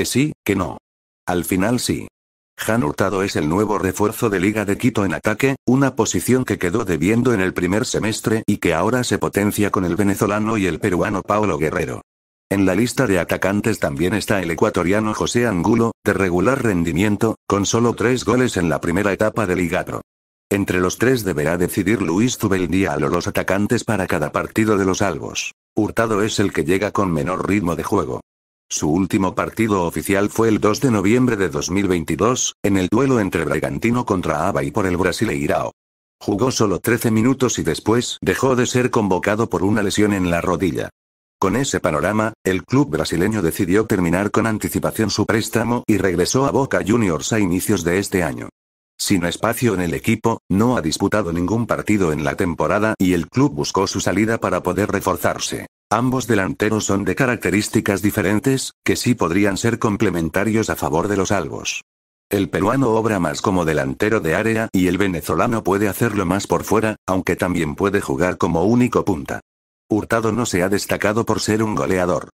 que sí, que no. Al final sí. Han Hurtado es el nuevo refuerzo de Liga de Quito en ataque, una posición que quedó debiendo en el primer semestre y que ahora se potencia con el venezolano y el peruano Paolo Guerrero. En la lista de atacantes también está el ecuatoriano José Angulo, de regular rendimiento, con solo tres goles en la primera etapa del Ligatro. Entre los tres deberá decidir Luis Zubeldía a los atacantes para cada partido de los albos. Hurtado es el que llega con menor ritmo de juego. Su último partido oficial fue el 2 de noviembre de 2022, en el duelo entre Bragantino contra Abay por el Brasileirao. Jugó solo 13 minutos y después dejó de ser convocado por una lesión en la rodilla. Con ese panorama, el club brasileño decidió terminar con anticipación su préstamo y regresó a Boca Juniors a inicios de este año. Sin espacio en el equipo, no ha disputado ningún partido en la temporada y el club buscó su salida para poder reforzarse. Ambos delanteros son de características diferentes, que sí podrían ser complementarios a favor de los albos. El peruano obra más como delantero de área y el venezolano puede hacerlo más por fuera, aunque también puede jugar como único punta. Hurtado no se ha destacado por ser un goleador.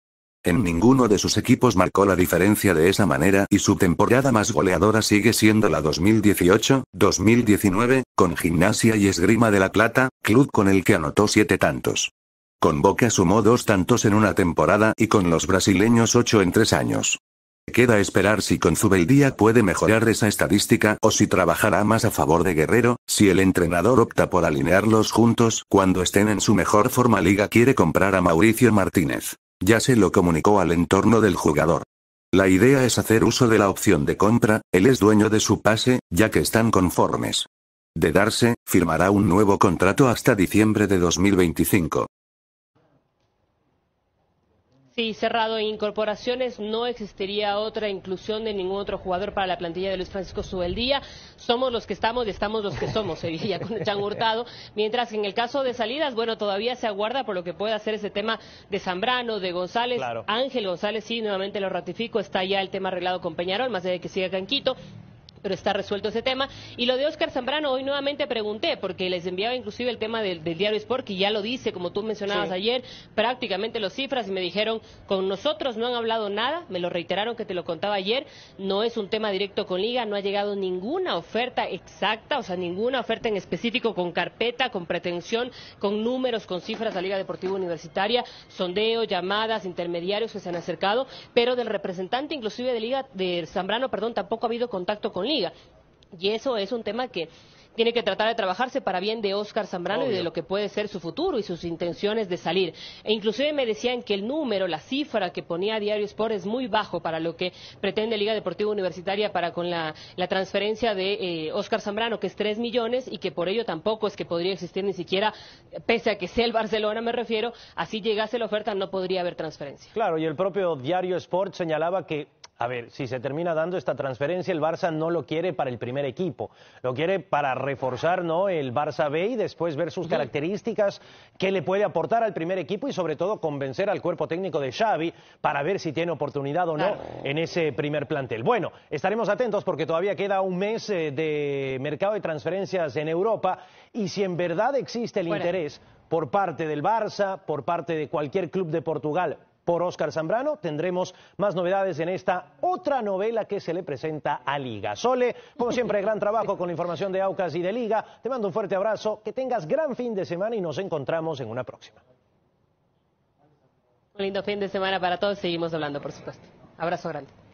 En ninguno de sus equipos marcó la diferencia de esa manera y su temporada más goleadora sigue siendo la 2018-2019, con Gimnasia y Esgrima de la Plata, club con el que anotó siete tantos. Con Boca sumó dos tantos en una temporada y con los brasileños ocho en tres años. Queda esperar si con Zubeldía puede mejorar esa estadística o si trabajará más a favor de Guerrero, si el entrenador opta por alinearlos juntos cuando estén en su mejor forma liga quiere comprar a Mauricio Martínez. Ya se lo comunicó al entorno del jugador. La idea es hacer uso de la opción de compra, él es dueño de su pase, ya que están conformes. De darse, firmará un nuevo contrato hasta diciembre de 2025. Sí, cerrado incorporaciones, no existiría otra inclusión de ningún otro jugador para la plantilla de Luis Francisco Subeldía. Somos los que estamos y estamos los que somos, se diría con Chan Hurtado. Mientras que en el caso de salidas, bueno, todavía se aguarda por lo que pueda hacer ese tema de Zambrano, de González. Ángel González, sí, nuevamente lo ratifico, está ya el tema arreglado con Peñarol, más de que siga Canquito pero está resuelto ese tema. Y lo de Oscar Zambrano, hoy nuevamente pregunté, porque les enviaba inclusive el tema del, diario Sport, que ya lo dice, como tú mencionabas ayer, prácticamente los cifras, y me dijeron, con nosotros no han hablado nada, me lo reiteraron que te lo contaba ayer, no es un tema directo con Liga, no ha llegado ninguna oferta exacta, o sea, ninguna oferta en específico con carpeta, con pretensión, con números, con cifras a Liga Deportiva Universitaria, sondeo, llamadas, intermediarios que se han acercado, pero del representante inclusive de Liga, de Zambrano, perdón, tampoco ha habido contacto con Liga. Y eso es un tema que tiene que tratar de trabajarse para bien de Óscar Zambrano y de lo que puede ser su futuro y sus intenciones de salir. E inclusive me decían que el número, la cifra que ponía Diario Sport es muy bajo para lo que pretende Liga Deportiva Universitaria para con la, transferencia de eh, Óscar Zambrano, que es 3 millones y que por ello tampoco es que podría existir ni siquiera, pese a que sea el Barcelona, me refiero, así llegase la oferta no podría haber transferencia. Claro, y el propio Diario Sport señalaba que a ver, si se termina dando esta transferencia, el Barça no lo quiere para el primer equipo, lo quiere para reforzar ¿no? el Barça B y después ver sus características, qué le puede aportar al primer equipo y sobre todo convencer al cuerpo técnico de Xavi para ver si tiene oportunidad o no en ese primer plantel. Bueno, estaremos atentos porque todavía queda un mes eh, de mercado de transferencias en Europa y si en verdad existe el interés por parte del Barça, por parte de cualquier club de Portugal por Oscar Zambrano. Tendremos más novedades en esta otra novela que se le presenta a Liga. Sole, como siempre, gran trabajo con la información de Aucas y de Liga. Te mando un fuerte abrazo, que tengas gran fin de semana y nos encontramos en una próxima. Un lindo fin de semana para todos. Seguimos hablando, por supuesto. Abrazo grande.